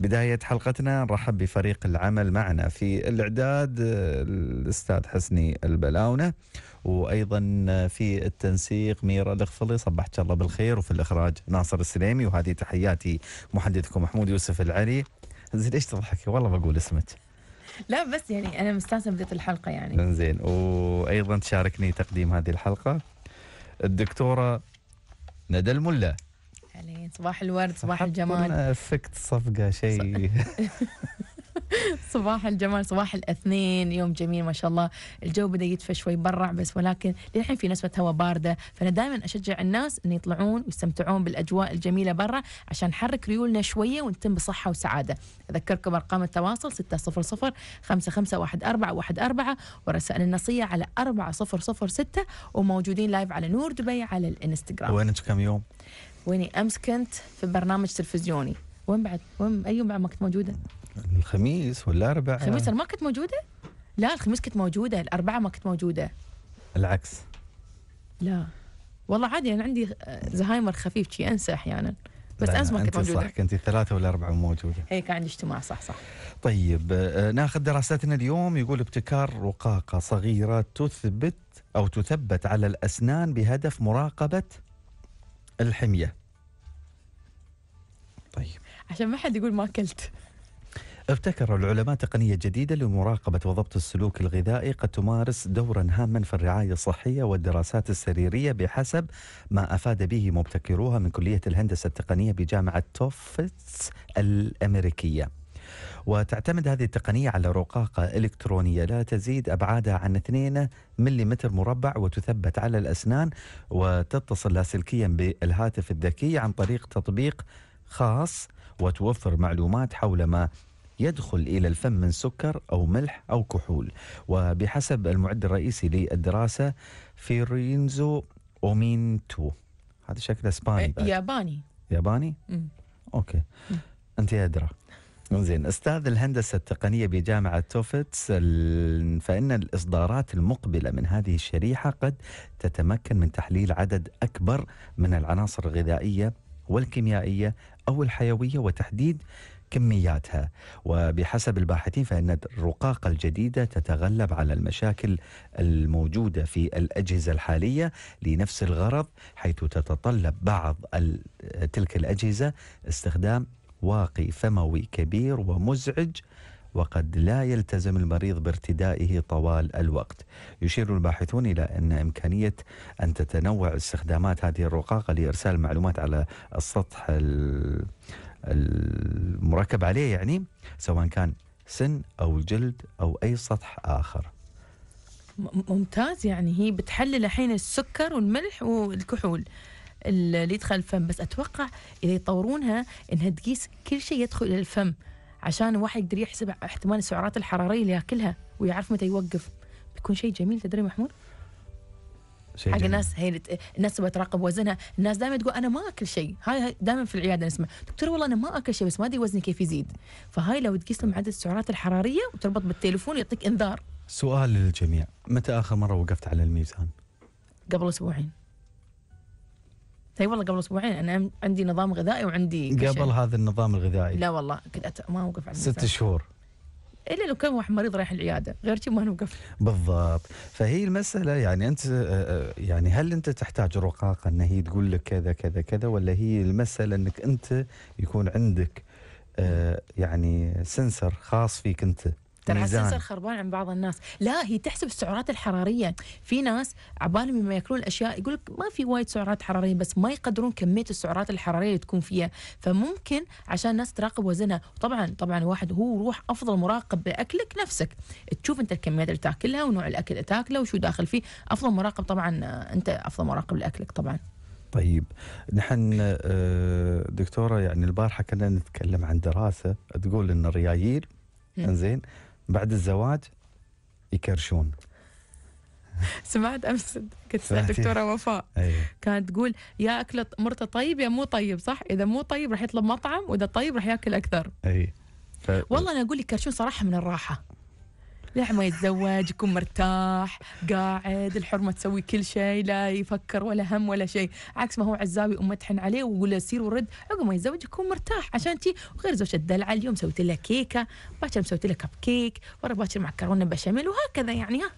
بداية حلقتنا نرحب بفريق العمل معنا في الإعداد آه، الأستاذ حسني البلاونة وأيضا في التنسيق ميرا الغفلي صبحت الله بالخير وفي الإخراج ناصر السليمي وهذه تحياتي محدثكم محمود يوسف العلي زين ليش تضحكي والله بقول اسمك لا بس يعني أنا مستانسة بديت الحلقة يعني زين وأيضا تشاركني تقديم هذه الحلقة الدكتورة ندى الملا عليه يعني صباح الورد صباح الجمال افكت صفقه شيء صباح الجمال صباح الاثنين يوم جميل ما شاء الله الجو بدا يدفى شوي برع بس ولكن للحين في نسبه هواء بارده فانا دائما اشجع الناس ان يطلعون ويستمتعون بالاجواء الجميله برا عشان نحرك ريولنا شويه ونتم بصحه وسعاده اذكركم ارقام التواصل 600 551414 ورسائل النصيه على 4006 وموجودين لايف على نور دبي على الانستغرام وينك كم يوم ويني امس كنت في برنامج تلفزيوني وين بعد وين اي يوم بعد ما كنت موجوده الخميس والاربعاء الخميس ما كنت موجوده لا الخميس كنت موجوده الاربعاء ما كنت موجوده العكس لا والله عادي انا عندي زهايمر خفيف شي انسى احيانا بس امس ما كنت موجوده صح كنت الثلاثه اربعة موجوده اي كان عندي اجتماع صح صح طيب آه، ناخذ دراستنا اليوم يقول ابتكار رقاقه صغيره تثبت او تثبت على الاسنان بهدف مراقبه الحميه طيب عشان ما حد يقول ما اكلت ابتكر العلماء تقنية جديدة لمراقبة وضبط السلوك الغذائي قد تمارس دورا هاما في الرعاية الصحية والدراسات السريرية بحسب ما أفاد به مبتكروها من كلية الهندسة التقنية بجامعة توفتس الأمريكية وتعتمد هذه التقنية على رقاقة إلكترونية لا تزيد أبعادها عن 2 ملم مربع وتثبت على الأسنان وتتصل لاسلكيا بالهاتف الذكي عن طريق تطبيق خاص وتوفر معلومات حول ما يدخل إلى الفم من سكر أو ملح أو كحول وبحسب المعد الرئيسي للدراسة فيرينزو أومينتو هذا شكله اسباني إيه، ياباني ياباني؟ مم. اوكي انت ادرى زين استاذ الهندسه التقنيه بجامعه توفتس فان الاصدارات المقبله من هذه الشريحه قد تتمكن من تحليل عدد اكبر من العناصر الغذائيه والكيميائيه او الحيويه وتحديد كمياتها وبحسب الباحثين فان الرقاقه الجديده تتغلب على المشاكل الموجوده في الاجهزه الحاليه لنفس الغرض حيث تتطلب بعض تلك الاجهزه استخدام واقي فموي كبير ومزعج وقد لا يلتزم المريض بارتدائه طوال الوقت. يشير الباحثون الى ان امكانيه ان تتنوع استخدامات هذه الرقاقه لارسال معلومات على السطح المركب عليه يعني سواء كان سن او جلد او اي سطح اخر. ممتاز يعني هي بتحلل الحين السكر والملح والكحول. اللي يدخل الفم بس اتوقع اذا يطورونها انها تقيس كل شيء يدخل الى الفم عشان الواحد يقدر يحسب احتمال السعرات الحراريه اللي ياكلها ويعرف متى يوقف بيكون شيء جميل تدري محمود شيء حق الناس هي الناس تبغى تراقب وزنها، الناس دائما تقول انا ما اكل شيء، هاي دائما في العياده نسمع، دكتور والله انا ما اكل شيء بس ما ادري وزني كيف يزيد، فهاي لو تقيس لهم عدد السعرات الحراريه وتربط بالتليفون يعطيك انذار. سؤال للجميع، متى اخر مره وقفت على الميزان؟ قبل اسبوعين. اي طيب والله قبل اسبوعين انا عندي نظام غذائي وعندي قبل هذا النظام الغذائي لا والله كنت ما اوقف على ست شهور الا لو كان واحد مريض رايح العياده غير كذي ما نوقف بالضبط فهي المساله يعني انت آه، آه، يعني هل انت تحتاج رقاقه ان هي تقول لك كذا كذا كذا ولا هي المساله انك انت يكون عندك آه، يعني سنسر خاص فيك انت ترى السلسل خربان عن بعض الناس لا هي تحسب السعرات الحراريه في ناس عبالهم لما ياكلون الاشياء يقول لك ما في وايد سعرات حراريه بس ما يقدرون كميه السعرات الحراريه اللي تكون فيها فممكن عشان الناس تراقب وزنها طبعا طبعا واحد هو روح افضل مراقب باكلك نفسك تشوف انت الكميات اللي تاكلها ونوع الاكل اللي تاكله وشو داخل فيه افضل مراقب طبعا انت افضل مراقب لاكلك طبعا طيب نحن آه، دكتوره يعني البارحه كنا نتكلم عن دراسه تقول ان الرياييل انزين بعد الزواج يكرشون سمعت امس كنت دكتوره وفاء أيه. كانت تقول يا اكل مرته طيب يا مو طيب صح اذا مو طيب راح يطلب مطعم واذا طيب راح ياكل اكثر اي ف... والله انا اقول لك كرشون صراحه من الراحه لا ما يتزوج يكون مرتاح قاعد الحرمه تسوي كل شيء لا يفكر ولا هم ولا شيء عكس ما هو عزاوي ومتحن عليه ويقول له سير ورد عقب ما يتزوج يكون مرتاح عشان تي وغير زوجة الدلع اليوم سويت له كيكه باكر مسويت له كب كيك ورا باكر معكرونه بشاميل وهكذا يعني ها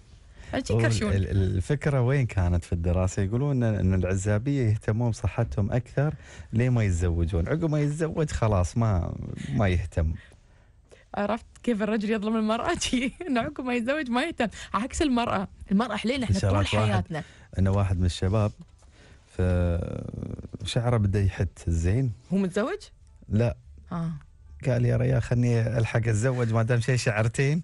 الفكره وين كانت في الدراسه؟ يقولون ان العزابيه يهتمون بصحتهم اكثر ليه ما يتزوجون؟ عقب ما يتزوج خلاص ما ما يهتم. عرفت كيف الرجل يظلم المرأة إنه عقب ما يتزوج ما يهتم عكس المرأة المرأة حلينا احنا طول حياتنا أنا واحد من الشباب فشعره بده يحت زين هو متزوج؟ لا آه. قال يا ريا خلني الحق اتزوج ما دام شيء شعرتين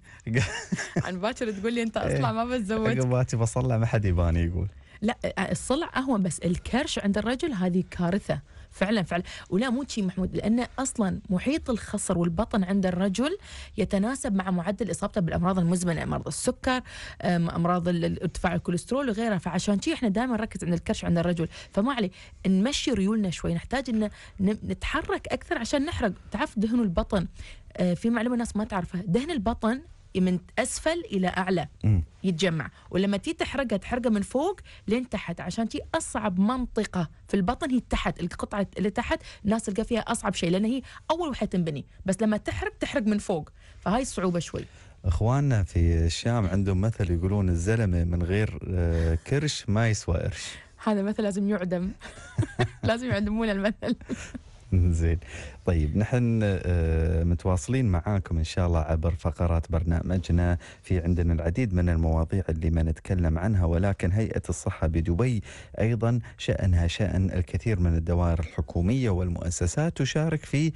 عن باكر تقول لي انت إيه. اصلع ما بتزوج باكر بصلع ما حد يباني يقول لا الصلع اهون بس الكرش عند الرجل هذه كارثه فعلا فعلا ولا مو شيء محمود لأن أصلا محيط الخصر والبطن عند الرجل يتناسب مع معدل إصابته بالأمراض المزمنة مرض السكر أمراض ارتفاع الكوليسترول وغيرها فعشان شيء احنا دائما نركز عند الكرش عند الرجل فما علي نمشي ريولنا شوي نحتاج ان نتحرك أكثر عشان نحرق تعرف دهن البطن آه، في معلومه الناس ما تعرفها دهن البطن من اسفل الى اعلى م. يتجمع ولما تي تحرقها تحرقها من فوق لين تحت عشان تي اصعب منطقه في البطن هي تحت القطعه اللي تحت الناس تلقى فيها اصعب شيء لان هي اول وحده تنبني بس لما تحرق تحرق من فوق فهاي الصعوبه شوي اخواننا في الشام عندهم مثل يقولون الزلمه من غير آه، كرش ما يسوى قرش هذا مثل لازم يعدم لازم يعدمون المثل زين طيب نحن آه، متواصلين معاكم ان شاء الله عبر فقرات برنامجنا في عندنا العديد من المواضيع اللي ما نتكلم عنها ولكن هيئه الصحه بدبي ايضا شانها شان الكثير من الدوائر الحكوميه والمؤسسات تشارك في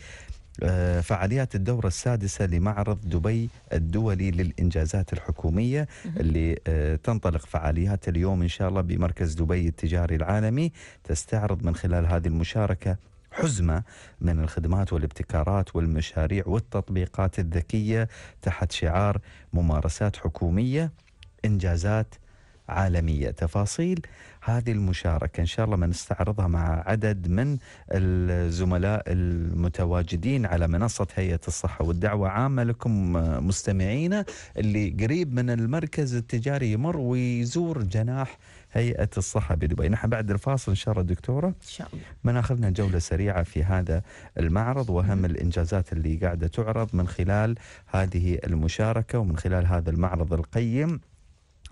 آه، فعاليات الدورة السادسة لمعرض دبي الدولي للإنجازات الحكومية اللي آه، تنطلق فعاليات اليوم إن شاء الله بمركز دبي التجاري العالمي تستعرض من خلال هذه المشاركة حزمة من الخدمات والابتكارات والمشاريع والتطبيقات الذكية تحت شعار ممارسات حكومية إنجازات عالمية تفاصيل هذه المشاركة إن شاء الله بنستعرضها مع عدد من الزملاء المتواجدين على منصة هيئة الصحة والدعوة عامة لكم مستمعينا اللي قريب من المركز التجاري يمر ويزور جناح هيئه الصحه بدبي، نحن بعد الفاصل ان شاء الله دكتوره ان شاء الله مناخذنا جوله سريعه في هذا المعرض واهم الانجازات اللي قاعده تعرض من خلال هذه المشاركه ومن خلال هذا المعرض القيم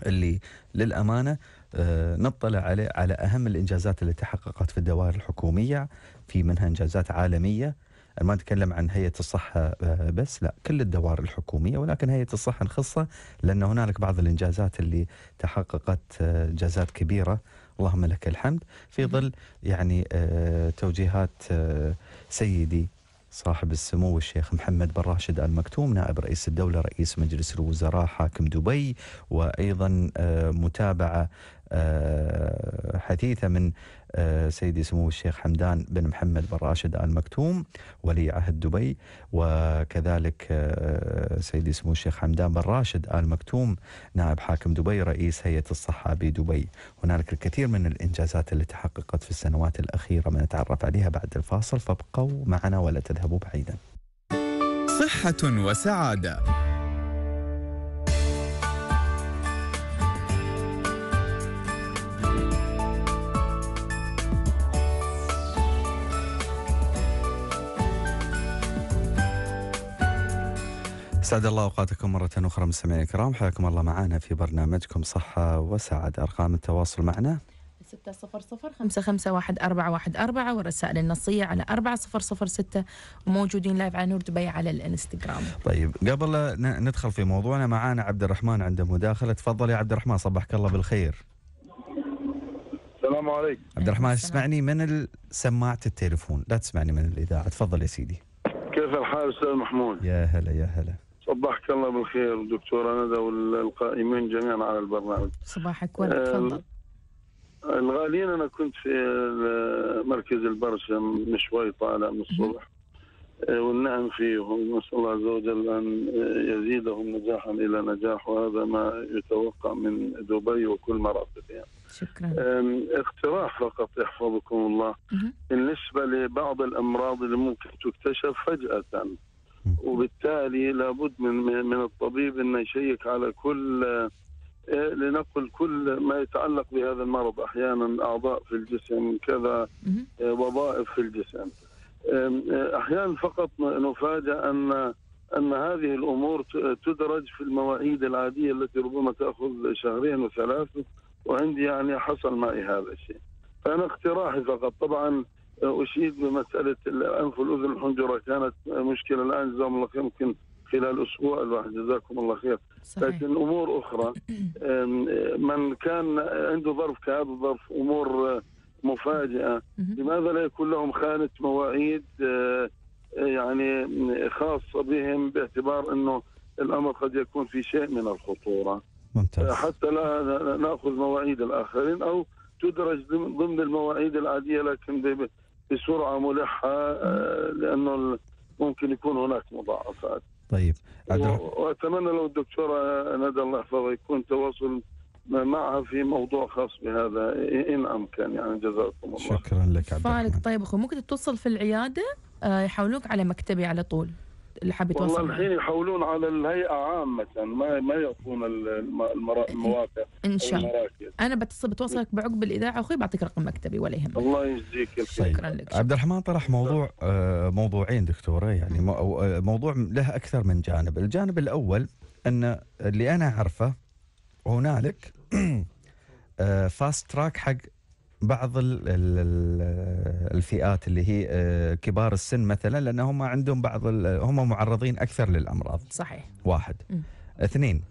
اللي للامانه آه، نطلع عليه على اهم الانجازات اللي تحققت في الدوائر الحكوميه في منها انجازات عالميه ما نتكلم عن هيئه الصحه آه، بس لا كل الدوائر الحكوميه ولكن هيئه الصحه نخصها لان هنالك بعض الانجازات اللي تحققت آه، انجازات كبيره اللهم لك الحمد في ظل يعني آه، توجيهات سيدي صاحب السمو الشيخ محمد بن راشد ال مكتوم نائب رئيس الدوله رئيس مجلس الوزراء حاكم دبي وايضا متابعه حثيثه من آه، سيدي سمو الشيخ حمدان بن محمد بن راشد آل مكتوم ولي عهد دبي وكذلك آه، سيدي سمو الشيخ حمدان بن راشد آل مكتوم نائب حاكم دبي رئيس هيئة الصحة بدبي هنالك الكثير من الإنجازات التي تحققت في السنوات الأخيرة بنتعرف عليها بعد الفاصل فابقوا معنا ولا تذهبوا بعيدا صحة وسعادة اسعد الله اوقاتكم مره اخرى مستمعينا الكرام حياكم الله معنا في برنامجكم صحه وسعد ارقام التواصل معنا 600551414 والرسائل النصية على 4006 وموجودين لايف على نور دبي على الإنستغرام طيب قبل ندخل في موضوعنا معانا عبد الرحمن عنده مداخلة تفضل يا عبد الرحمن صبحك الله بالخير السلام عليكم عبد الرحمن اسمعني من سماعة التليفون لا تسمعني من الإذاعة تفضل يا سيدي كيف الحال أستاذ محمود يا هلا يا هلا صباحك الله بالخير دكتورة ندى والقائمين جميعا على البرنامج صباحك ورد آه، تفضل آه أنا كنت في مركز البرشم من شوي طالع من الصبح آه والنعم فيهم نسأل الله عز وجل أن يزيدهم نجاحا إلى نجاح وهذا ما يتوقع من دبي وكل مرافقها يعني. شكرا اقتراح فقط يحفظكم الله بالنسبة لبعض الأمراض اللي ممكن تكتشف فجأة وبالتالي لابد من من الطبيب انه يشيك على كل إيه، لنقل كل ما يتعلق بهذا المرض احيانا اعضاء في الجسم كذا إيه، وظائف في الجسم إيه، احيانا فقط نفاجا ان ان هذه الامور تدرج في المواعيد العاديه التي ربما تاخذ شهرين وثلاثه وعندي يعني حصل معي هذا الشيء فانا اقتراحي فقط طبعا أشيد بمسألة الأنف والأذن الحنجرة كانت مشكلة الآن جزاهم الله خير يمكن خلال أسبوع الواحد جزاكم الله خير صحيح. لكن أمور أخرى من كان عنده ظرف كهذا الظرف أمور مفاجئة لماذا لا يكون لهم خانة مواعيد أه، يعني خاصة بهم باعتبار أنه الأمر قد يكون في شيء من الخطورة ممتاز. حتى لا نأخذ مواعيد الآخرين أو تدرج ضمن المواعيد العادية لكن بسرعه ملحه آه، لانه ممكن يكون هناك مضاعفات. طيب واتمنى لو الدكتوره ندى الله يحفظها يكون تواصل معها في موضوع خاص بهذا ان امكن يعني جزاكم الله شكرا لك عبد فعلك طيب اخوي ممكن تتصل في العياده آه، يحاولوك على مكتبي على طول اللي حاب يتواصل والله الحين يحولون على الهيئه عامه ما ما يعطون المواقع ان شاء الله انا بتصل بتواصلك بعقب الاذاعه اخوي بعطيك رقم مكتبي ولا يهمك الله يجزيك شكرا طيب. لك عبد الرحمن طرح موضوع آه، موضوعين دكتوره يعني آه، موضوع له اكثر من جانب الجانب الاول ان اللي انا اعرفه هنالك فاست آه، تراك حق بعض الفئات اللي هي آه، كبار السن مثلا لان هم عندهم بعض هم معرضين اكثر للامراض صحيح واحد م. اثنين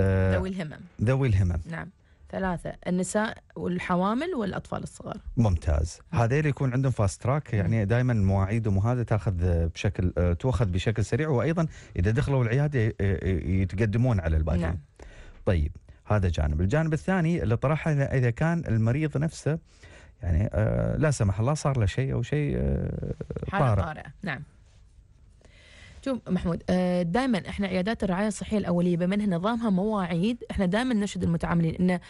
آه، ذوي الهمم ذوي الهمم نعم ثلاثة النساء والحوامل والأطفال الصغار ممتاز هذيل يكون عندهم فاست تراك يعني دائما مواعيدهم وهذا تاخذ بشكل آه، تؤخذ بشكل سريع وأيضا إذا دخلوا العيادة يتقدمون على الباقيين نعم. طيب هذا جانب الجانب الثاني اللي طرحه إذا كان المريض نفسه يعني آه، لا سمح الله صار له شيء أو شيء آه، طارئ نعم شوف محمود آه، دائما احنا عيادات الرعايه الصحيه الاوليه بما انها نظامها مواعيد احنا دائما نشهد المتعاملين انه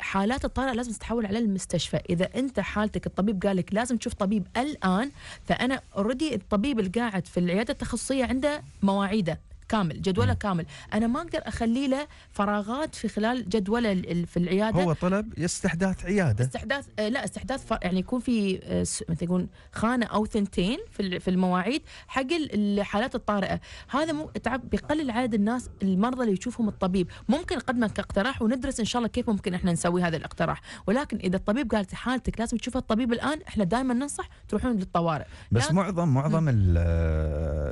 حالات الطارئه لازم تتحول على المستشفى اذا انت حالتك الطبيب قال لك لازم تشوف طبيب الان فانا اوريدي الطبيب اللي قاعد في العياده التخصصيه عنده مواعيده كامل جدوله م. كامل انا ما اقدر اخلي له فراغات في خلال جدوله في العياده هو طلب استحداث عياده استحداث آه، لا استحداث يعني يكون في آه، مثل يقول خانه او ثنتين في المواعيد حق الحالات الطارئه هذا مو تعب بيقلل عدد الناس المرضى اللي يشوفهم الطبيب ممكن قدمه كاقتراح وندرس ان شاء الله كيف ممكن احنا نسوي هذا الاقتراح ولكن اذا الطبيب قال حالتك لازم تشوفها الطبيب الان احنا دائما ننصح تروحون للطوارئ بس معظم معظم آه،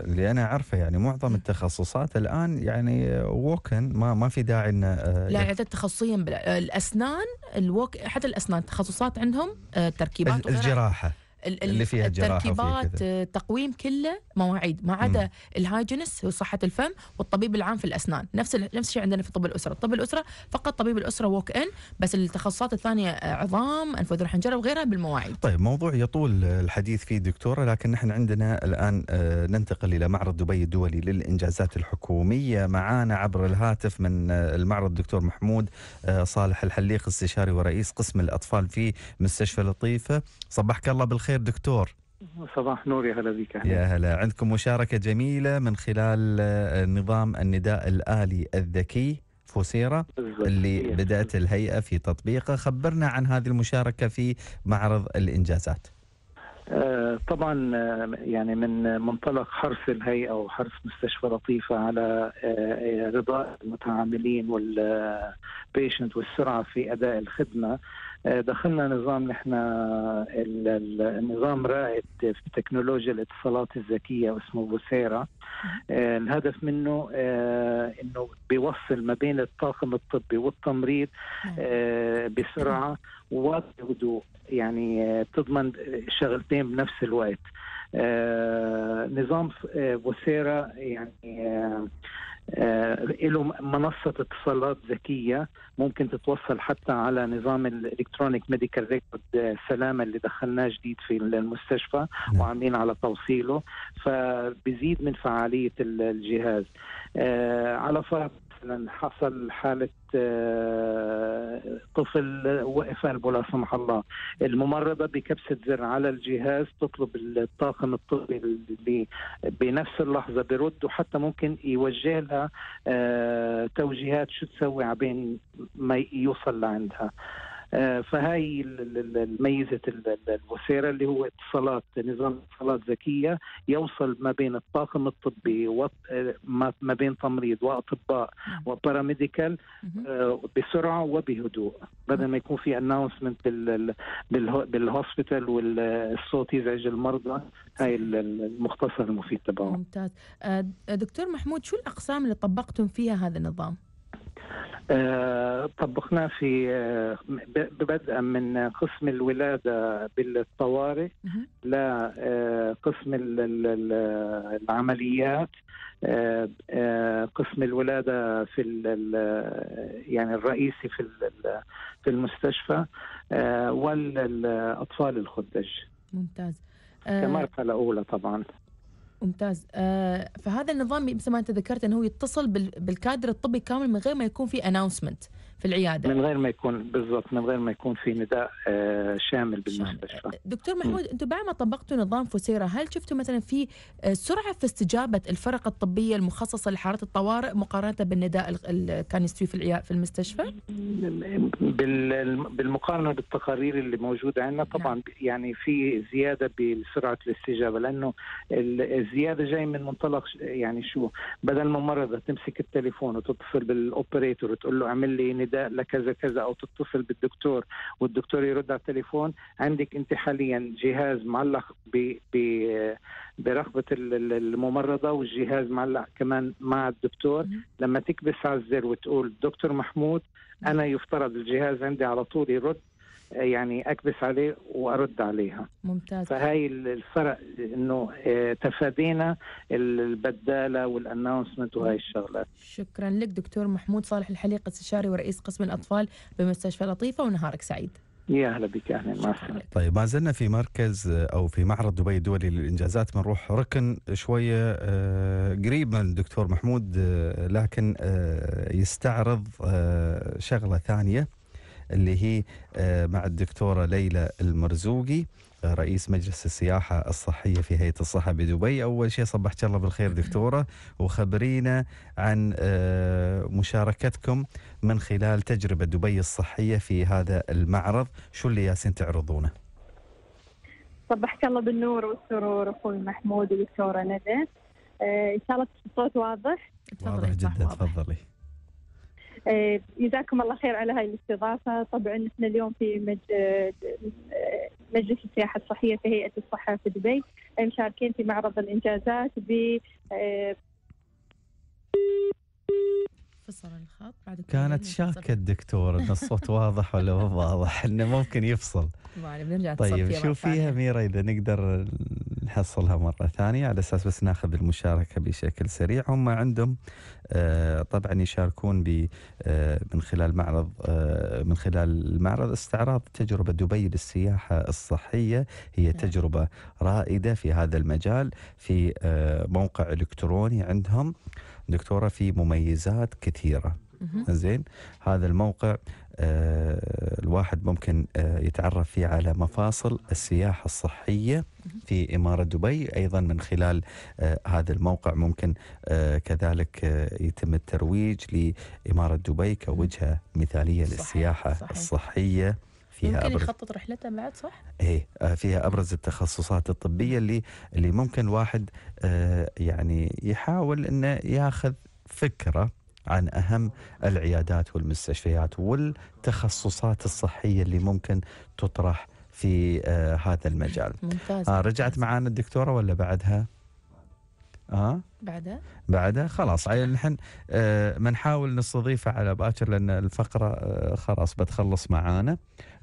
اللي انا اعرفه يعني معظم التخصص تخصصات الان يعني ووكن ما ما في داعي ان آه، لا اعتقد تخصصيا آه، الاسنان الوك حتى الاسنان تخصصات عندهم آه، تركيبات الجراحه اللي فيها التركيبات التقويم آه، كله مواعيد ما عدا الهايجينس وصحة الفم والطبيب العام في الاسنان نفس نفس الشيء عندنا في طب الاسره طب الاسره فقط طبيب الاسره ووك ان بس التخصصات الثانيه آه، عظام انف واذن حنجره وغيرها بالمواعيد طيب موضوع يطول الحديث فيه دكتوره لكن نحن عندنا الان آه، ننتقل الى معرض دبي الدولي للانجازات الحكوميه معانا عبر الهاتف من المعرض دكتور محمود صالح الحليق استشاري ورئيس قسم الاطفال في مستشفى لطيفه صبحك الله بالخير الخير دكتور صباح نور يا هلا بك يا هلا عندكم مشاركة جميلة من خلال آه، نظام النداء الآلي الذكي فوسيرة اللي إيه، بدأت الهيئة في تطبيقه خبرنا عن هذه المشاركة في معرض الإنجازات آه، طبعا آه، يعني من منطلق حرص الهيئة وحرص مستشفى لطيفة على رضاء المتعاملين والبيشنت والسرعة في أداء الخدمة آه، دخلنا نظام نحن النظام رائد في تكنولوجيا الاتصالات الذكيه اسمه بوسيرا آه، الهدف منه آه، انه بيوصل ما بين الطاقم الطبي والتمريض نعم. بسرعه وبهدوء يعني بتضمن شغلتين بنفس الوقت نظام بوسيرا يعني آه، له منصة اتصالات ذكية ممكن تتوصل حتى على نظام الالكترونيك ميديكال ريكورد آه، سلامة اللي دخلناه جديد في المستشفى نعم. وعاملين على توصيله فبزيد من فعالية الجهاز آه، على فرض مثلا حصل حاله آه، طفل وقف قلبه لا سمح الله الممرضه بكبسه زر على الجهاز تطلب الطاقم الطبي اللي بنفس اللحظه برد وحتى ممكن يوجه لها آه، توجيهات شو تسوي عبين ما يوصل لعندها آه، فهي ميزه الوسيره اللي هو اتصالات نظام اتصالات ذكيه يوصل ما بين الطاقم الطبي وما آه، بين تمريض واطباء نعم. وباراميديكال آه، بسرعه وبهدوء بدل ما يكون في اناونسمنت بالهوسبيتال والصوت يزعج المرضى هاي المختصر المفيد تبعه ممتاز دكتور محمود شو الاقسام اللي طبقتم فيها هذا النظام؟ آه، طبقناه في آه، بدءا من قسم الولاده بالطوارئ لقسم آه، العمليات قسم الولاده في يعني الرئيسي في في المستشفى والاطفال الخدج ممتاز كمرحله اولى طبعا ممتاز آه فهذا النظام مثل ما انت ذكرت انه هو يتصل بالكادر الطبي كامل من غير ما يكون في اناونسمنت في العياده من غير ما يكون بالضبط من غير ما يكون في نداء آه، شامل بالمستشفى دكتور محمود انتم بعد ما طبقتوا نظام فسيره هل شفتوا مثلا في آه، سرعه في استجابه الفرق الطبيه المخصصه لحالات الطوارئ مقارنه بالنداء اللي كان يستوي في في المستشفى؟ بالمقارنه بالتقارير اللي موجوده عندنا نعم. طبعا نعم. يعني في زياده بسرعه الاستجابه لانه الزياده جاي من منطلق يعني شو بدل ما الممرضه تمسك التليفون وتتصل بالاوبريتور وتقول له اعمل لي نداء لكذا كذا او تتصل بالدكتور والدكتور يرد على التليفون عندك انت حاليا جهاز معلق ب برقبه الممرضه والجهاز معلق كمان مع الدكتور لما تكبس على الزر وتقول دكتور محمود انا يفترض الجهاز عندي على طول يرد يعني اكبس عليه وارد عليها ممتاز فهي الفرق انه آه، تفادينا البداله والاناونسمنت وهي الشغلات شكرا لك دكتور محمود صالح الحليق استشاري ورئيس قسم الاطفال بمستشفى لطيفه ونهارك سعيد يا هلا بك اهلا طيب ما زلنا في مركز آه، او في معرض دبي الدولي للانجازات بنروح ركن شويه آه، قريب من الدكتور محمود لكن يستعرض شغله ثانيه اللي هي آه، مع الدكتورة ليلى المرزوقي آه، رئيس مجلس السياحة الصحية في هيئة الصحة بدبي أول شيء صبحت الله بالخير دكتورة وخبرينا عن آه، مشاركتكم من خلال تجربة دبي الصحية في هذا المعرض شو اللي ياسين تعرضونه صبحك الله بالنور والسرور اخوي محمود ودكتوره ندى ان شاء الله الصوت واضح واضح جدا تفضلي إيه، جزاكم الله خير على هاي الاستضافه طبعا احنا اليوم في مجلس السياحه الصحيه في هيئه الصحه في دبي مشاركين في معرض الانجازات ب فصل الخط بعد كانت شاكه الدكتور ان الصوت واضح ولا مو واضح انه ممكن يفصل طيب شو فيها ميرا اذا نقدر نحصلها مره ثانيه على اساس بس ناخذ المشاركه بشكل سريع هم عندهم آه، طبعا يشاركون ب آه، من خلال معرض آه، من خلال المعرض استعراض تجربه دبي للسياحه الصحيه هي نعم. تجربه رائده في هذا المجال في موقع الكتروني عندهم دكتوره في مميزات كثيره زين هذا الموقع آه، الواحد ممكن آه، يتعرف فيه على مفاصل السياحة الصحية في إمارة دبي أيضا من خلال آه، هذا الموقع ممكن كذلك يتم الترويج لإمارة دبي كوجهة مثالية للسياحة صحيح. الصحية فيها ممكن أبرز يخطط رحلته بعد صح؟ ايه آه، فيها أبرز التخصصات الطبية اللي اللي ممكن واحد آه، يعني يحاول أنه ياخذ فكرة عن أهم العيادات والمستشفيات والتخصصات الصحية اللي ممكن تطرح في آه، هذا المجال ممتاز آه رجعت معانا الدكتورة ولا بعدها؟ اه بعدها بعدها خلاص يعني نحن آه نحاول نستضيفه على باكر لان الفقره آه خلاص بتخلص معانا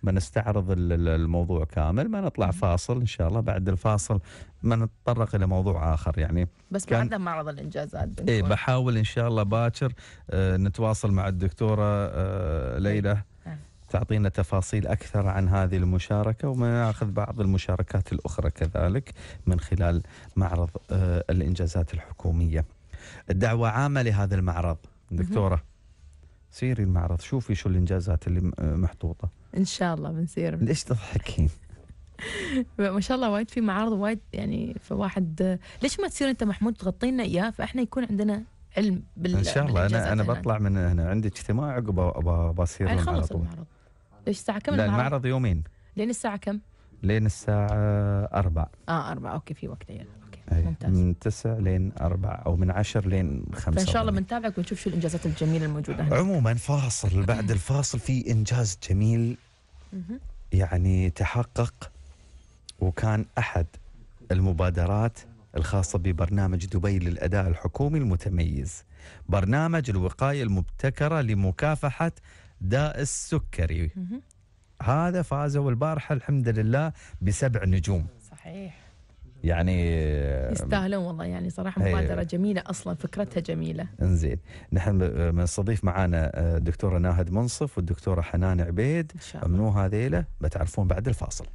بنستعرض الموضوع كامل ما نطلع فاصل ان شاء الله بعد الفاصل ما نتطرق الى موضوع اخر يعني بس كان... بعدنا معرض الانجازات اي بحاول ان شاء الله باكر آه نتواصل مع الدكتوره آه، ليلى تعطينا تفاصيل أكثر عن هذه المشاركة ونأخذ بعض المشاركات الأخرى كذلك من خلال معرض آه، الإنجازات الحكومية الدعوة عامة لهذا المعرض دكتورة سيري المعرض شوفي شو الإنجازات اللي آه، محطوطة إن شاء الله بنسير ليش تضحكين؟ ما شاء الله وايد في معارض وايد يعني فواحد ليش ما تصير انت محمود تغطينا اياه فاحنا يكون عندنا علم بال ان شاء الله انا انا بطلع من هنا عندي اجتماع عقب بصير المعرض ايش الساعه كم لا المعرض يومين لين الساعه كم لين الساعه 4 اه 4 اوكي في وقت عيال يعني. اوكي ممتاز من 9 لين 4 او من 10 لين خمسة فان شاء الله بنتابعك ونشوف شو الانجازات الجميله الموجوده هناك. عموما فاصل بعد الفاصل في انجاز جميل يعني تحقق وكان احد المبادرات الخاصه ببرنامج دبي للاداء الحكومي المتميز برنامج الوقايه المبتكره لمكافحه داء السكري هذا فازوا البارحه الحمد لله بسبع نجوم صحيح يعني يستاهلون والله يعني صراحه مبادره جميله اصلا فكرتها جميله انزين نحن بنستضيف آه، معانا آه، الدكتوره ناهد منصف والدكتوره حنان عبيد منو هذيله بتعرفون بعد الفاصل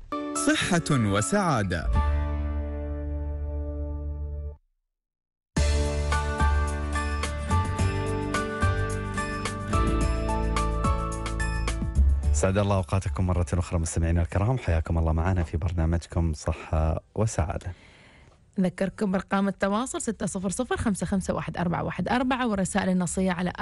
صحه وسعاده سعد الله اوقاتكم مره اخرى مستمعينا الكرام حياكم الله معنا في برنامجكم صحه وسعاده نذكركم برقم التواصل 600-551-414 والرسائل النصية على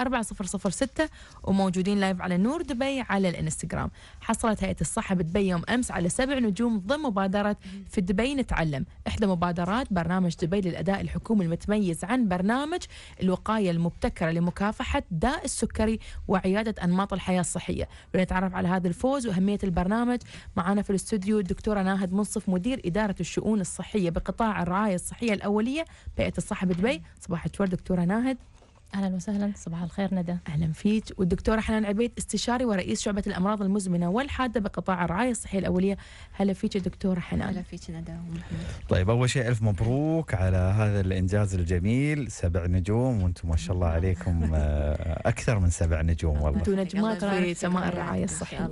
ستة وموجودين لايف على نور دبي على الانستغرام حصلت هيئة الصحة بدبي يوم أمس على سبع نجوم ضمن مبادرة في دبي نتعلم إحدى مبادرات برنامج دبي للأداء الحكومي المتميز عن برنامج الوقاية المبتكرة لمكافحة داء السكري وعيادة أنماط الحياة الصحية بنتعرف على هذا الفوز وأهمية البرنامج معنا في الاستوديو الدكتورة ناهد منصف مدير إدارة الشؤون الصحية بقطاع الرعاية الرعايه الصحيه الاوليه بيئه الصحه بدبي صباح الخير دكتوره ناهد اهلا وسهلا صباح الخير ندى اهلا فيك والدكتوره حنان عبيد استشاري ورئيس شعبه الامراض المزمنه والحاده بقطاع الرعايه الصحيه الاوليه هلا فيك دكتوره حنان هلا فيك ندى ومحمد طيب اول شيء الف مبروك على هذا الانجاز الجميل سبع نجوم وانتم ما شاء الله عليكم آه، اكثر من سبع نجوم والله انتم نجمات في سماء الرعايه الصحيه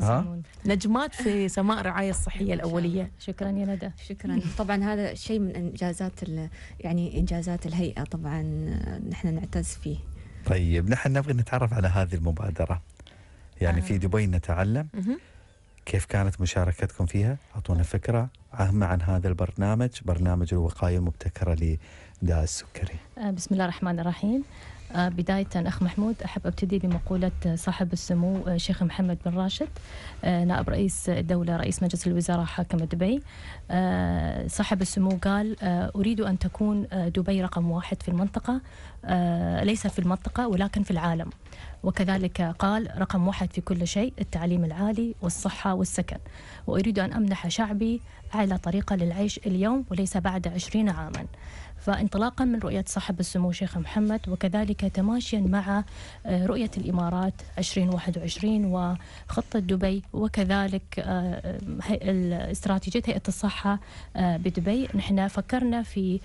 ها؟ نجمات في سماء الرعايه الصحيه الاوليه شكرا يا ندى شكرا طبعا هذا شيء من انجازات يعني انجازات الهيئه طبعا نحن نعتز فيه طيب نحن نبغى نتعرف على هذه المبادره يعني آه. في دبي نتعلم كيف كانت مشاركتكم فيها؟ اعطونا فكره عامه عن هذا البرنامج، برنامج الوقايه المبتكره لداء السكري. آه، بسم الله الرحمن الرحيم. آه، بداية أخ محمود أحب أبتدي بمقولة صاحب السمو آه، شيخ محمد بن راشد آه، نائب رئيس الدولة رئيس مجلس الوزراء حاكم دبي صاحب السمو قال أريد أن تكون دبي رقم واحد في المنطقة ليس في المنطقة ولكن في العالم وكذلك قال رقم واحد في كل شيء التعليم العالي والصحة والسكن وأريد أن أمنح شعبي أعلى طريقة للعيش اليوم وليس بعد عشرين عاما فانطلاقا من رؤية صاحب السمو شيخ محمد وكذلك تماشيا مع آه، رؤية الإمارات 2021 وخطة دبي وكذلك آه، آه، استراتيجية هيئة الصحة بدبي نحن فكرنا في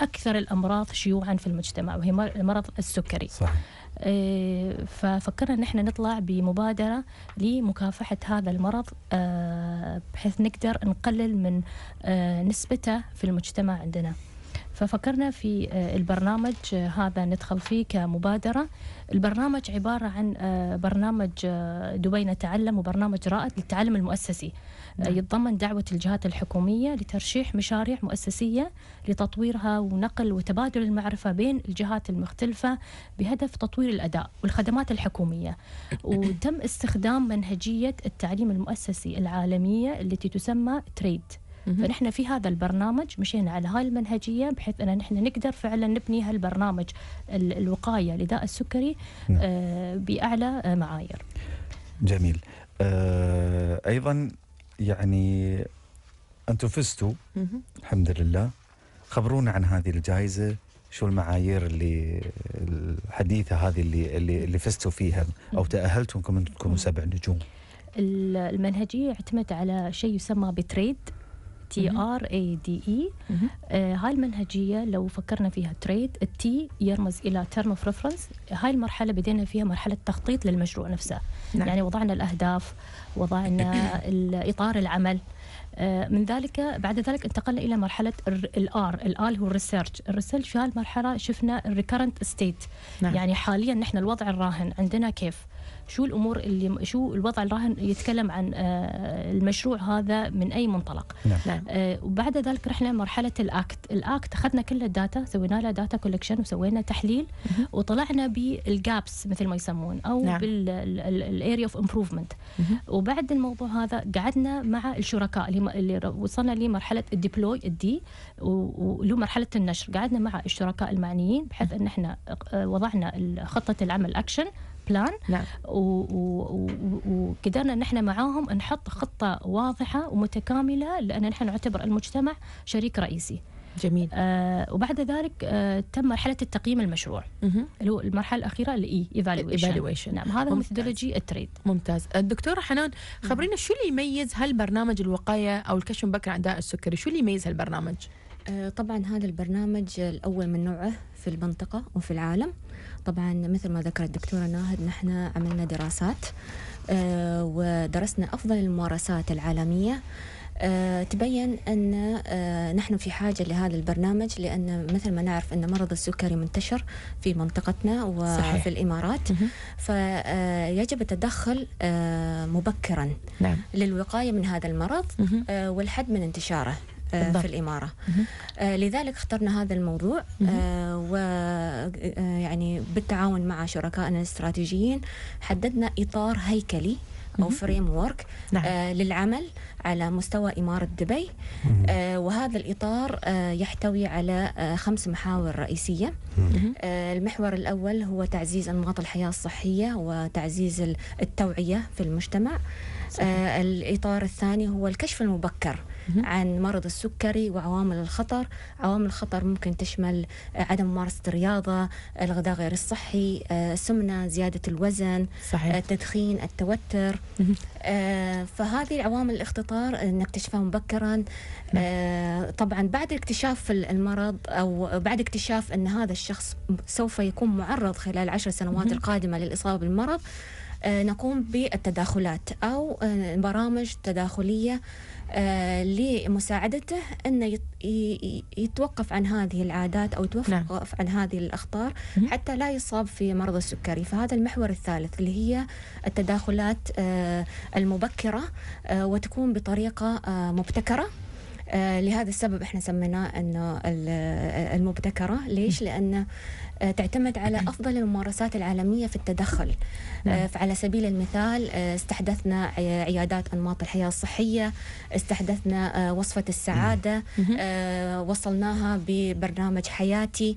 أكثر الأمراض شيوعا في المجتمع وهي مرض السكري صح. ففكرنا ان احنا نطلع بمبادره لمكافحه هذا المرض بحيث نقدر نقلل من نسبته في المجتمع عندنا. ففكرنا في آه، البرنامج آه، هذا ندخل فيه كمبادرة البرنامج عبارة عن آه، برنامج دبي نتعلم وبرنامج رائد للتعلم المؤسسي نعم. يتضمن دعوة الجهات الحكومية لترشيح مشاريع مؤسسية لتطويرها ونقل وتبادل المعرفة بين الجهات المختلفة بهدف تطوير الأداء والخدمات الحكومية وتم استخدام منهجية التعليم المؤسسي العالمية التي تسمى تريد فنحن في هذا البرنامج مشينا على هاي المنهجيه بحيث ان نحن نقدر فعلا نبني هالبرنامج الوقايه لداء السكري نعم. آه، باعلى معايير. جميل. آه، ايضا يعني انتم فزتوا الحمد لله خبرونا عن هذه الجائزه شو المعايير اللي الحديثه هذه اللي اللي, اللي فزتوا فيها او تاهلتوا انكم تكونوا سبع نجوم المنهجيه اعتمدت على شيء يسمى بتريد تي ار اي دي اي هاي المنهجيه لو فكرنا فيها تريد التي يرمز الى تيرم اوف ريفرنس هاي المرحله بدينا فيها مرحله تخطيط للمشروع نفسه نعم. يعني وضعنا الاهداف وضعنا اطار العمل آه، من ذلك بعد ذلك انتقلنا الى مرحله الار الال هو الريسيرش الريسيرش في هالمرحله شفنا الريكرنت ستيت نعم. يعني حاليا نحن الوضع الراهن عندنا كيف شو الامور اللي شو الوضع الراهن يتكلم عن آه، المشروع هذا من اي منطلق نعم. نعم. آه، وبعد ذلك رحنا مرحله الاكت الاكت اخذنا كل الداتا سوينا له داتا كولكشن وسوينا تحليل وطلعنا بالجابس مثل ما يسمون او نعم. بالاريا اوف امبروفمنت وبعد الموضوع هذا قعدنا مع الشركاء اللي وصلنا لمرحله الديبلوي الدي ولو مرحله النشر قعدنا مع الشركاء المعنيين بحيث ان احنا آه، وضعنا خطه العمل اكشن بلان نعم. وقدرنا ان احنا معاهم نحط خطه واضحه ومتكامله لان نحن نعتبر المجتمع شريك رئيسي جميل آه وبعد ذلك آه تم مرحله التقييم المشروع اللي هو المرحله الاخيره الاي ايفالويشن نعم هذا ميثودولوجي التريد ممتاز الدكتوره حنان خبرينا شو اللي يميز هالبرنامج الوقايه او الكشف المبكر عن داء السكري شو اللي يميز هالبرنامج آه طبعا هذا البرنامج الاول من نوعه في المنطقه وفي العالم طبعا مثل ما ذكرت الدكتورة ناهد نحن عملنا دراسات آه، ودرسنا أفضل الممارسات العالمية آه، تبين أن آه، نحن في حاجة لهذا البرنامج لأن مثل ما نعرف أن مرض السكري منتشر في منطقتنا وفي صحيح. الإمارات فيجب التدخل مبكرا نعم. للوقاية من هذا المرض والحد من انتشاره آه، بالضبط. في الإمارة آه لذلك اخترنا هذا الموضوع آه، و آه، يعني بالتعاون مع شركائنا الاستراتيجيين حددنا إطار هيكلي او فريم وورك نعم. آه للعمل على مستوى إمارة دبي آه، وهذا الإطار آه، يحتوي على آه، خمس محاور رئيسية المحور الأول هو تعزيز أنماط الحياة الصحية وتعزيز التوعية في المجتمع آه الإطار الثاني هو الكشف المبكر عن مرض السكري وعوامل الخطر عوامل الخطر ممكن تشمل عدم ممارسة الرياضة الغذاء غير الصحي السمنة زيادة الوزن صحيح. التدخين التوتر فهذه العوامل الخطر انك مبكرا نعم. آه، طبعا بعد اكتشاف المرض او بعد اكتشاف ان هذا الشخص سوف يكون معرض خلال العشر سنوات القادمه للاصابه بالمرض آه، نقوم بالتداخلات أو آه، برامج تداخلية آه، لمساعدته أنه يتوقف عن هذه العادات أو يتوقف نعم. عن هذه الأخطار حتى لا يصاب في مرض السكري فهذا المحور الثالث اللي هي التداخلات المبكرة وتكون بطريقة مبتكرة آه، لهذا السبب احنا سميناه انه آه، المبتكره ليش لان آه، تعتمد على افضل الممارسات العالميه في التدخل فعلى سبيل المثال استحدثنا عيادات انماط الحياه الصحيه استحدثنا وصفه السعاده وصلناها ببرنامج حياتي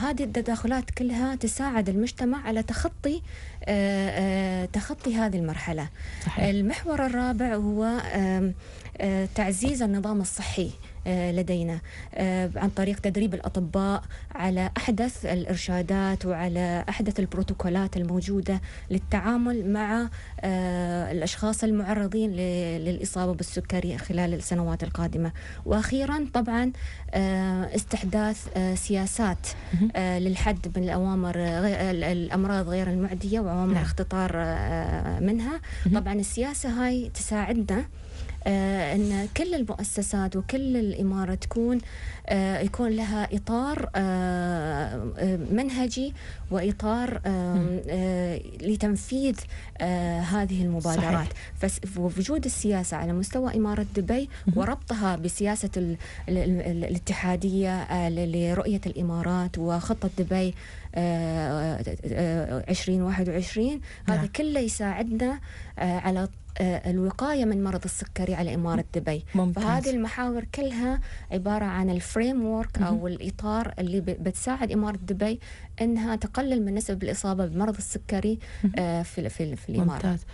هذه التدخلات كلها تساعد المجتمع على تخطي آه، آه، تخطي هذه المرحلة صحيح. المحور الرابع هو آه، تعزيز النظام الصحي آه، لدينا آه، عن طريق تدريب الأطباء على أحدث الإرشادات وعلى أحدث البروتوكولات الموجودة للتعامل مع آه، الأشخاص المعرضين للإصابة بالسكري خلال السنوات القادمة وأخيرا طبعا استحداث سياسات للحد من الأوامر الأمراض غير المعدية وعوامل نعم. اختطار منها طبعا السياسة هاي تساعدنا آه، أن كل المؤسسات وكل الإمارة تكون آه، يكون لها إطار آه، منهجي وإطار لتنفيذ هذه المبادرات صحيح. فوجود السياسة على مستوى إمارة دبي وربطها بسياسة الاتحادية لرؤية الإمارات وخطة دبي 2021 هذا نعم. كله يساعدنا على آه، الوقاية من مرض السكري على إمارة دبي ممتاز. فهذه المحاور كلها عبارة عن الفريم وورك أو الإطار اللي بتساعد إمارة دبي أنها تقلل من نسب الإصابة بمرض السكري آه، في, في, في الإمارة ممتاز.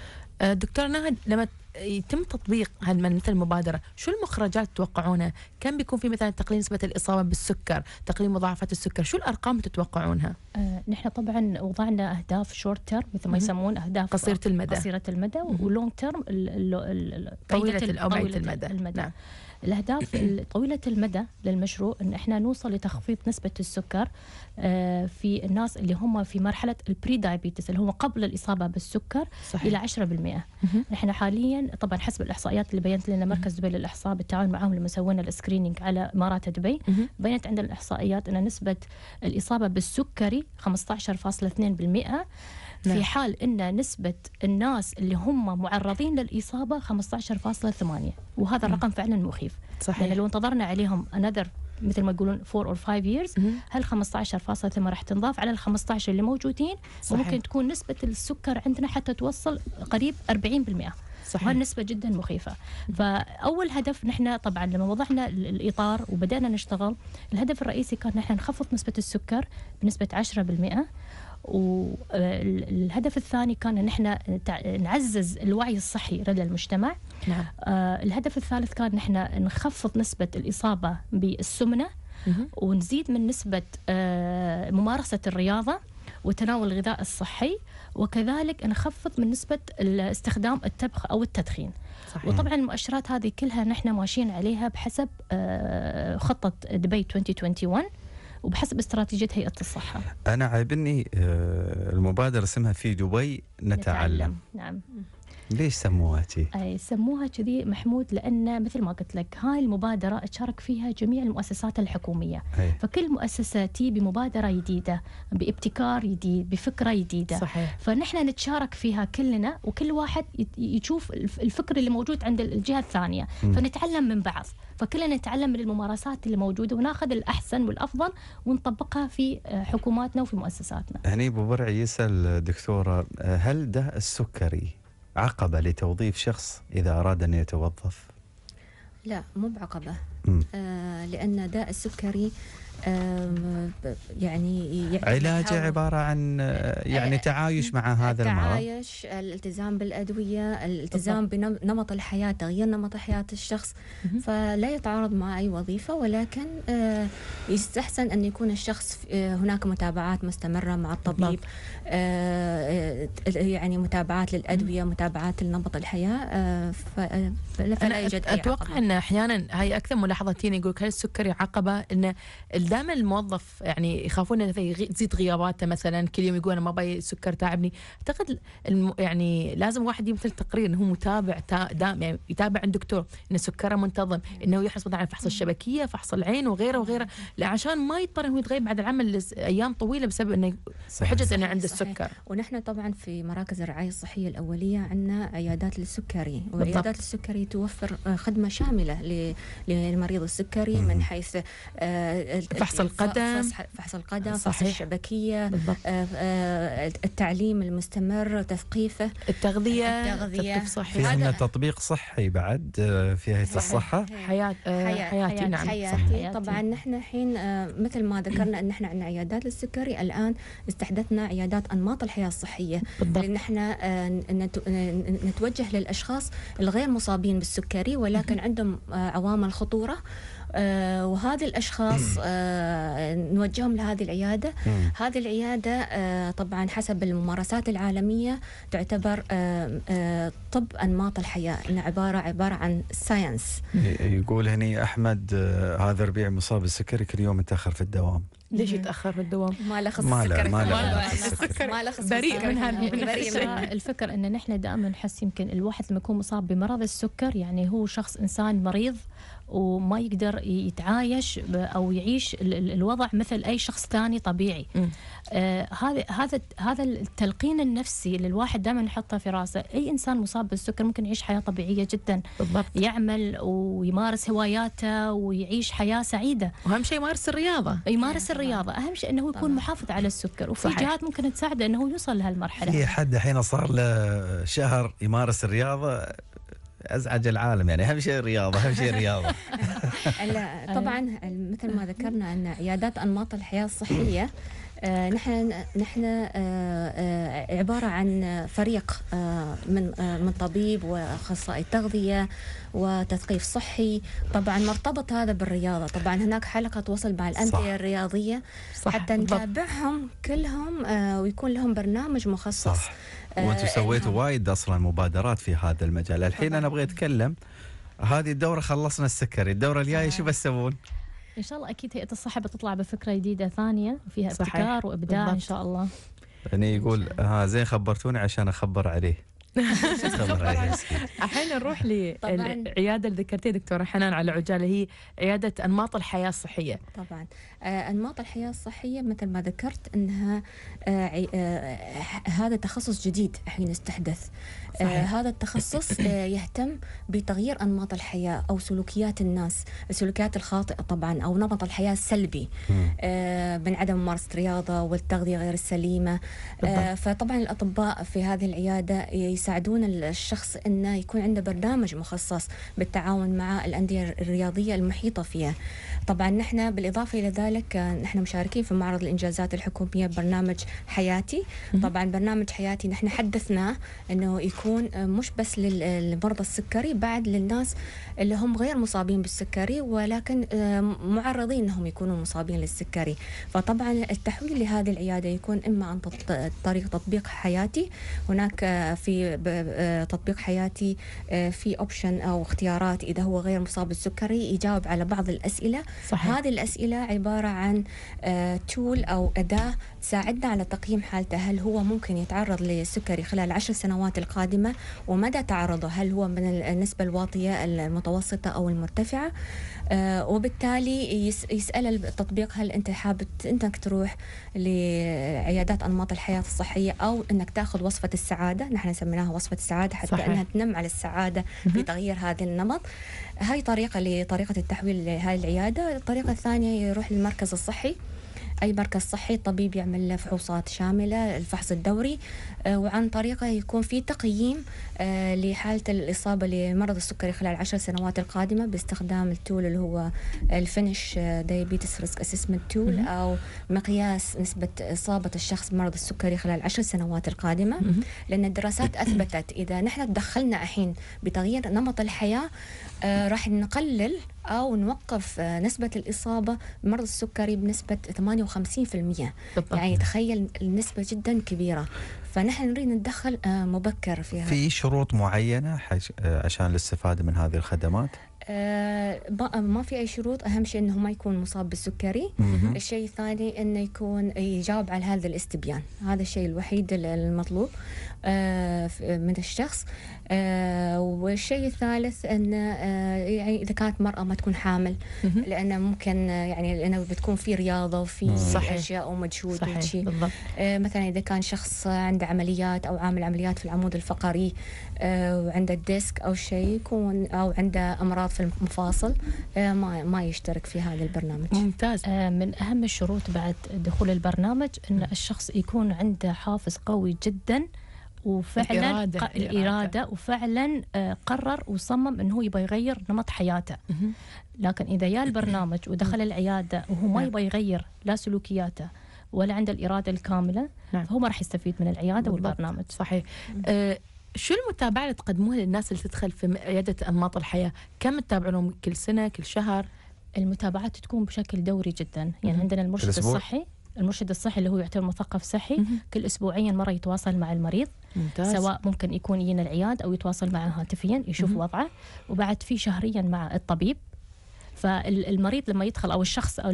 آه، دكتور نهد لما يتم تطبيق مثل المبادره شو المخرجات تتوقعونها كم بيكون في مثلا تقليل نسبه الاصابه بالسكر تقليل مضاعفات السكر شو الارقام تتوقعونها آه، نحن طبعا وضعنا اهداف شورت تيرم مثل ما يسمون اهداف قصيره المدى قصيره المدى ولونج تيرم طويله, طويلة المدى, المدى. نعم. الاهداف طويله المدى للمشروع ان احنا نوصل لتخفيض نسبه السكر آه، في الناس اللي هم في مرحله البري دايابيتس اللي هو قبل الاصابه بالسكر صحيح. الى 10% احنا حاليا طبعا حسب الاحصائيات اللي بينت لنا مركز دبي للاحصاء بالتعاون معهم لما سوينا السكريننج على امارات دبي بينت عندنا الاحصائيات ان نسبه الاصابه بالسكري 15.2% نعم. في حال ان نسبه الناس اللي هم معرضين للاصابه 15.8 وهذا نعم. الرقم م. فعلا مخيف صحيح لان لو انتظرنا عليهم انذر مثل ما يقولون 4 اور 5 ييرز هل 15.8 راح تنضاف على ال 15 اللي موجودين صحيح. وممكن تكون نسبه السكر عندنا حتى توصل قريب 40% صحيح. نسبة جدا مخيفة فأول هدف نحن طبعا لما وضعنا الإطار وبدأنا نشتغل الهدف الرئيسي كان نحن نخفض نسبة السكر بنسبة 10% والهدف الثاني كان ان احنا نعزز الوعي الصحي لدى المجتمع نعم. آه، الهدف الثالث كان ان احنا نخفض نسبه الاصابه بالسمنه ونزيد من نسبه آه، ممارسه الرياضه وتناول الغذاء الصحي وكذلك نخفض من نسبه استخدام التبخ او التدخين صحيح. وطبعا المؤشرات هذه كلها نحن ماشيين عليها بحسب آه، خطه دبي 2021 وبحسب استراتيجيه هيئه الصحه. انا عاجبني آه، المبادره اسمها في دبي نتعلم. نتعلم. نعم. ليش سموها كذي؟ سموها كذي محمود لان مثل ما قلت لك هاي المبادره تشارك فيها جميع المؤسسات الحكوميه، أي. فكل مؤسسه تي بمبادره جديده، بابتكار جديد، بفكره جديده. صحيح. فنحن نتشارك فيها كلنا وكل واحد يشوف الفكر اللي موجود عند الجهه الثانيه، م. فنتعلم من بعض، فكلنا نتعلم من الممارسات اللي موجوده وناخذ الاحسن والافضل ونطبقها في آه، حكوماتنا وفي مؤسساتنا. هني ابو برعي يسال دكتوره آه، هل ده السكري عقبة لتوظيف شخص إذا أراد أن يتوظف؟ لا مو بعقبة آه لأن داء السكري يعني, يعني علاجه عباره عن أه، يعني تعايش مع هذا المرض تعايش الالتزام بالادويه الالتزام بنمط الحياه تغيير نمط حياه الشخص فلا يتعارض مع اي وظيفه ولكن أه، يستحسن ان يكون الشخص أه، هناك متابعات مستمره مع الطبيب يعني متابعات للادويه متابعات لنمط الحياه فلا يوجد أي اتوقع ان احيانا هاي اكثر ملاحظتين يقول هل السكري عقبه ان دائما الموظف يعني يخافون انه تزيد غياباته مثلا كل يوم يقول انا ما ابي السكر تعبني اعتقد الم... يعني لازم واحد يمثل تقرير انه هو متابع تا... دائم يعني يتابع عند دكتور انه سكره منتظم انه يحرص مثلا على فحص الشبكيه فحص العين وغيره وغيره عشان ما يضطر انه يتغيب بعد العمل ايام طويله بسبب انه بحجه انه عنده السكر ونحن طبعا في مراكز الرعايه الصحيه الاوليه عندنا عيادات للسكري وعيادات السكري توفر آه، خدمه شامله لمريض السكري من حيث آه، فحص القدم فحص القدم صحيح. فحص الشبكية بالضبط. آه، آه، التعليم المستمر تثقيفه التغذية التغذية في صحي تطبيق صحي بعد آه، في هيئة الصحة حياة حياتي, حياتي نعم حياتي. حياتي. طبعا نحن الحين مثل ما ذكرنا ان نحن عندنا عيادات للسكري الان استحدثنا عيادات انماط الحياة الصحية بالضبط. لان احنا نتوجه للاشخاص الغير مصابين بالسكري ولكن عندهم عوامل خطورة آه، وهذه الاشخاص آه، نوجههم لهذه العياده هذه العياده آه، طبعا حسب الممارسات العالميه تعتبر طب انماط الحياه انها عباره عباره عن ساينس يقول هني احمد هذا ربيع مصاب بالسكري كل يوم يتاخر في الدوام ليش يتاخر في الدوام؟ ما له خص ما له ما له بريء من هذا الفكر ان نحن دائما نحس يمكن الواحد لما يكون مصاب بمرض السكر يعني هو شخص انسان مريض وما يقدر يتعايش او يعيش الوضع مثل اي شخص ثاني طبيعي هذا آه هذا هذا التلقين النفسي اللي الواحد دائما يحطه في راسه اي انسان مصاب بالسكر ممكن يعيش حياه طبيعيه جدا بالضبط. يعمل ويمارس هواياته ويعيش حياه سعيده واهم شيء يمارس الرياضه يمارس الرياضه اهم شيء انه يكون محافظ على السكر وفي صحيح. جهات ممكن تساعده انه يوصل لهالمرحله في حد الحين صار له شهر يمارس الرياضه ازعج العالم يعني اهم شيء الرياضه اهم شيء الرياضه طبعا مثل ما ذكرنا ان عيادات انماط الحياه الصحيه آه، نحن نحن آه، آه، عباره عن فريق من من طبيب واخصائي تغذيه وتثقيف صحي طبعا مرتبط هذا بالرياضه طبعا هناك حلقه توصل مع الانديه الرياضيه صح. حتى نتابعهم كلهم ويكون لهم برنامج مخصص صح. آه، وانتم سويتوا نعم. وايد اصلا مبادرات في هذا المجال الحين انا ابغى اتكلم هذه الدوره خلصنا السكري الدوره الجايه شو بتسوون ان شاء الله اكيد هيئه الصحه بتطلع بفكره جديده ثانيه وفيها ابتكار وابداع بالضبط. ان شاء الله يعني يقول ها آه، زين خبرتوني عشان اخبر عليه الحين نروح للعياده اللي ذكرتيها دكتوره حنان على عجاله هي عياده انماط الحياه الصحيه طبعا آه، انماط الحياه الصحيه مثل ما ذكرت انها آه، آه، هذا تخصص جديد الحين استحدث هذا التخصص يهتم بتغيير انماط الحياه او سلوكيات الناس السلوكيات الخاطئه طبعا او نمط الحياه السلبي من عدم ممارسه الرياضه والتغذيه غير السليمه فطبعا الاطباء في هذه العياده يساعدون الشخص انه يكون عنده برنامج مخصص بالتعاون مع الانديه الرياضيه المحيطه فيه. طبعا نحن بالاضافه الى ذلك آه، نحن مشاركين في معرض الانجازات الحكوميه ببرنامج حياتي، طبعا برنامج حياتي نحن حدثناه انه يكون آه، مش بس للمرضى السكري بعد للناس اللي هم غير مصابين بالسكري ولكن آه، معرضين انهم يكونوا مصابين للسكري، فطبعا التحويل لهذه العياده يكون اما عن طريق تطبيق حياتي، هناك في بتطبيق آه، حياتي آه، في اوبشن او اختيارات اذا هو غير مصاب بالسكري يجاوب على بعض الاسئله صحيح. هذه الاسئله عباره عن تول آه، او اداه تساعدنا على تقييم حالته هل هو ممكن يتعرض للسكري خلال العشر سنوات القادمه ومدى تعرضه هل هو من النسبه الواطيه المتوسطه او المرتفعه آه، وبالتالي يسأل التطبيق هل أنت حابب أنك تروح لعيادات أنماط الحياة الصحية أو أنك تأخذ وصفة السعادة نحن سميناها وصفة السعادة حتى صحيح. أنها تنم على السعادة بتغيير هذا النمط هاي طريقة لطريقة التحويل لهذه العيادة الطريقة الثانية يروح للمركز الصحي أي مركز صحي الطبيب يعمل فحوصات شاملة الفحص الدوري آه، وعن طريقه يكون في تقييم آه، لحالة الإصابة لمرض السكري خلال عشر سنوات القادمة باستخدام التول اللي هو الفينش دايابيتس ريسك اسسمنت تول أو مقياس نسبة إصابة الشخص بمرض السكري خلال عشر سنوات القادمة لأن الدراسات أثبتت إذا نحن تدخلنا الحين بتغيير نمط الحياة آه، راح نقلل أو نوقف آه، نسبة الإصابة بمرض السكري بنسبة 58% بالضبط. يعني تخيل النسبة جدا كبيرة فنحن نريد ندخل آه، مبكر فيها في شروط معينة آه، عشان الاستفادة من هذه الخدمات؟ آه ما في اي شروط اهم شيء انه ما يكون مصاب بالسكري مم. الشيء الثاني انه يكون يجاوب على هذا الاستبيان هذا الشيء الوحيد المطلوب آه، من الشخص آه، والشيء الثالث أن آه، يعني إذا كانت مرأة ما تكون حامل لأن ممكن يعني لأنه بتكون في رياضة وفي صحيح. أشياء ومجهود صحيح. بالضبط. مثلا إذا كان شخص عنده عمليات أو عامل عمليات في العمود الفقري وعنده ديسك أو شيء يكون أو عنده أمراض في المفاصل ما ما يشترك في هذا البرنامج ممتاز من أهم الشروط بعد دخول البرنامج أن الشخص يكون عنده حافز قوي جدا وفعلا الإرادة, ق... الإرادة وفعلا آه، قرر وصمم أنه يبغى يغير نمط حياته لكن إذا جاء البرنامج ودخل العيادة وهو ما نعم. يبغى يغير لا سلوكياته ولا عنده الإرادة الكاملة نعم. فهو ما راح يستفيد من العيادة والبرنامج صحيح آه، شو المتابعة اللي تقدموها للناس اللي تدخل في عيادة أنماط الحياة كم تتابعونهم كل سنة كل شهر المتابعات تكون بشكل دوري جدا يعني عندنا المرشد الصحي المرشد الصحي اللي هو يعتبر مثقف صحي كل اسبوعيا مره يتواصل مع المريض ممتاز. سواء ممكن يكون يجينا العياد او يتواصل معه هاتفيا يشوف وضعه وبعد في شهريا مع الطبيب فالمريض لما يدخل او الشخص او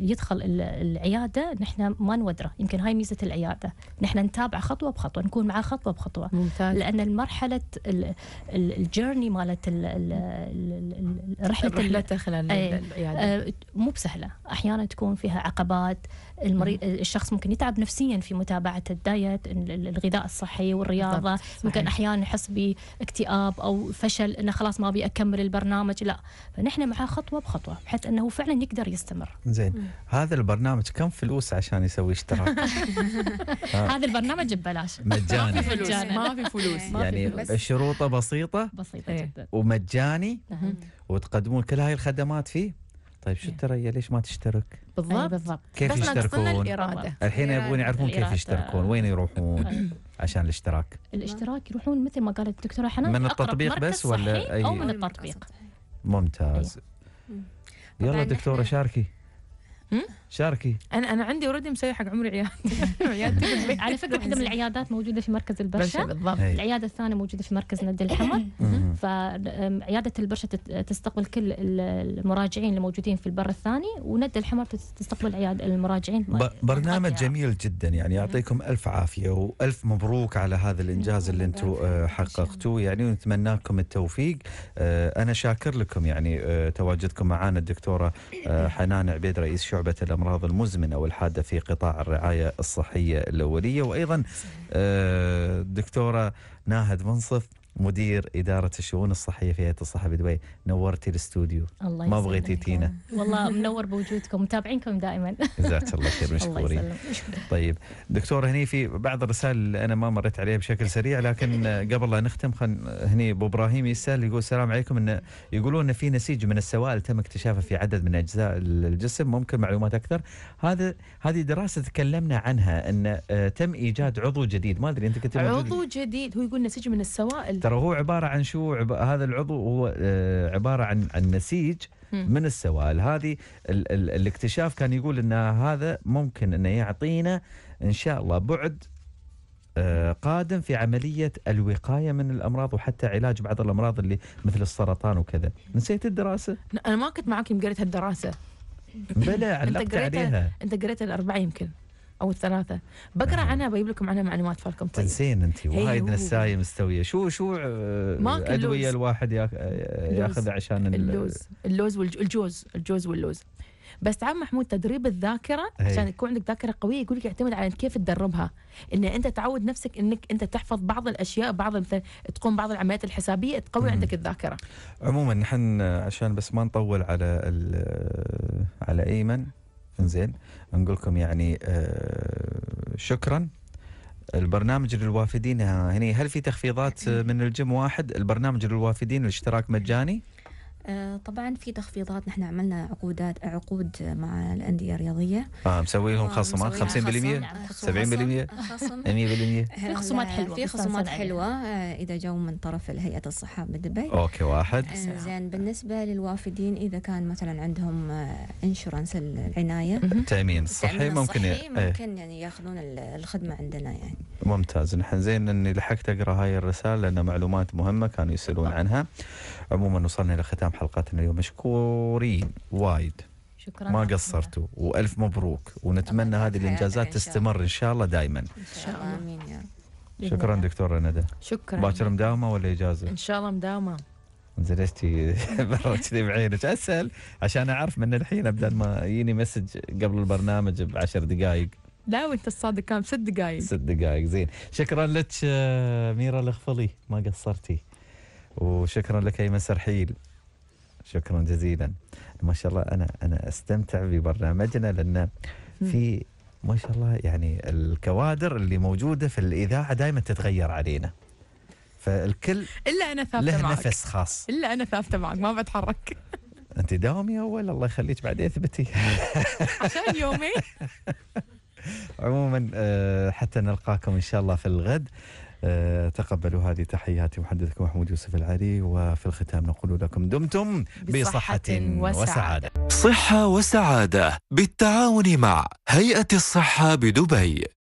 يدخل العياده نحن ما نودره يمكن هاي ميزه العياده نحن نتابع خطوه بخطوه نكون معاه خطوه بخطوه ممتاز. لان المرحله الجيرني مالت رحله رحلته خلال إيه. العياده آه، مو بسهله احيانا تكون فيها عقبات المريض الشخص ممكن يتعب نفسيا في متابعه الدايت الغذاء الصحي والرياضه صحيح. ممكن احيانا يحس باكتئاب او فشل انه خلاص ما ابي اكمل البرنامج لا فنحن معاه خطوه بخطوه بحيث انه فعلا يقدر يستمر زين هذا البرنامج كم فلوس عشان يسوي اشتراك هذا البرنامج ببلاش مجانا ما في فلوس ما في يعني فلوس يعني شروطه بسيطه بسيطه إيه. جدا ومجاني نعم. وتقدمون كل هاي الخدمات فيه طيب شو إيه. ترى ليش ما تشترك؟ بالضبط بالضبط كيف بس يشتركون؟ الاراده الحين يبغون يعرفون كيف يشتركون وين يروحون عشان الاشتراك الاشتراك يروحون مثل ما قالت الدكتوره حنان من التطبيق بس ولا أي... او من التطبيق ممتاز يلا دكتوره شاركي شاركي انا انا عندي اوريدي مسوي حق عمري عيادة عيادتي على فكره واحده من العيادات موجوده في مركز البرشه بالضبط العياده الثانيه موجوده في مركز ند الحمر فعياده البرشه تستقبل كل المراجعين الموجودين في البر الثاني وند الحمر تستقبل عياد المراجعين برنامج جميل جدا يعني يعطيكم الف عافيه والف مبروك على هذا الانجاز اللي انتم آه، حققتوه يعني ونتمنى لكم التوفيق آه، انا شاكر لكم يعني آه، تواجدكم معنا الدكتوره حنان عبيد رئيس شعبه الأمراض المزمنة والحادة في قطاع الرعاية الصحية الأولية وأيضا آه، دكتورة ناهد منصف مدير إدارة الشؤون الصحية في هيئة الصحة بدبي نورتي الاستوديو الله ما بغيتي تينا والله منور بوجودكم متابعينكم دائما جزاك الله خير مشكورين طيب دكتور هني في بعض الرسائل اللي أنا ما مريت عليها بشكل سريع لكن قبل لا نختم خل هني أبو إبراهيم يسأل يقول السلام عليكم إن يقولون إن في نسيج من السوائل تم اكتشافه في عدد من أجزاء الجسم ممكن معلومات أكثر هذا هذه دراسة تكلمنا عنها أن آه، تم إيجاد عضو جديد ما أدري أنت كنت عضو جديد هو يقول نسيج من السوائل ترى هو عباره عن شو عب... هذا العضو هو آه، عباره عن عن نسيج من السوائل هذه ال... ال... الاكتشاف كان يقول ان هذا ممكن انه يعطينا ان شاء الله بعد آه، قادم في عملية الوقاية من الأمراض وحتى علاج بعض الأمراض اللي مثل السرطان وكذا نسيت الدراسة؟ أنا ما كنت معك يوم قريت هالدراسة بلى علقت عليها أنت قريتها الأربعة يمكن او الثلاثه بقرا نعم. عنها بجيب لكم عنها معلومات فالكم تنسين طيب، انت إيه، وايد نسايه مستويه شو شو آه، ادويه الواحد آه، ياخذ عشان اللوز اللوز والجوز الجوز واللوز بس عم محمود تدريب الذاكره إيه. عشان يكون عندك ذاكره قويه يقول لك يعتمد على كيف تدربها ان انت تعود نفسك انك انت تحفظ بعض الاشياء بعض مثلا تقوم بعض العمليات الحسابيه تقوي مم. عندك الذاكره عموما نحن عشان بس ما نطول على على ايمن انزين نقول لكم يعني آه، شكرا البرنامج للوافدين هني هل في تخفيضات آه، من الجيم واحد البرنامج للوافدين الاشتراك مجاني آه، طبعا في تخفيضات نحن عملنا عقودات عقود مع الانديه الرياضيه اه مسوي لهم خصمات 50% 70% 100% في خصومات آه، حلوه في خصومات حلوه آه، اذا جو من طرف هيئه الصحه بدبي اوكي واحد زين بالنسبه للوافدين اذا كان مثلا عندهم انشورنس العنايه التامين الصحي ممكن إيه. ممكن يعني ياخذون الخدمه عندنا يعني ممتاز نحن زين اني لحقت اقرا هاي الرساله لان معلومات مهمه كانوا يسالون عنها عموما وصلنا الى ختام حلقتنا اليوم مشكورين وايد شكرا ما قصرتوا والف مبروك ونتمنى هذه الانجازات تستمر ان شاء الله دائما ان شاء الله امين يا رب شكرا دكتوره ندى شكرا باكر مداومه ولا اجازه؟ ان شاء الله مداومه نزلتي كذي بعينك اسال عشان اعرف من الحين ابدا ما يجيني مسج قبل البرنامج بعشر دقائق لا وانت الصادق كان ست دقائق ست دقائق زين شكرا لك آه، ميرا الخفلي ما قصرتي وشكرا لك ايمن سرحيل شكرا جزيلا ما شاء الله انا انا استمتع ببرنامجنا لان في ما شاء الله يعني الكوادر اللي موجوده في الاذاعه دائما تتغير علينا فالكل الا انا ثابته له معك. نفس خاص الا انا ثابته معك ما بتحرك انت داومي اول الله يخليك بعدين اثبتي عشان يومي عموما آه، حتى نلقاكم ان شاء الله في الغد آه، تقبلوا هذه تحياتي محدثكم محمود يوسف العري وفي الختام نقول لكم دمتم بصحة وسعادة صحة وسعادة بالتعاون مع هيئة الصحة بدبي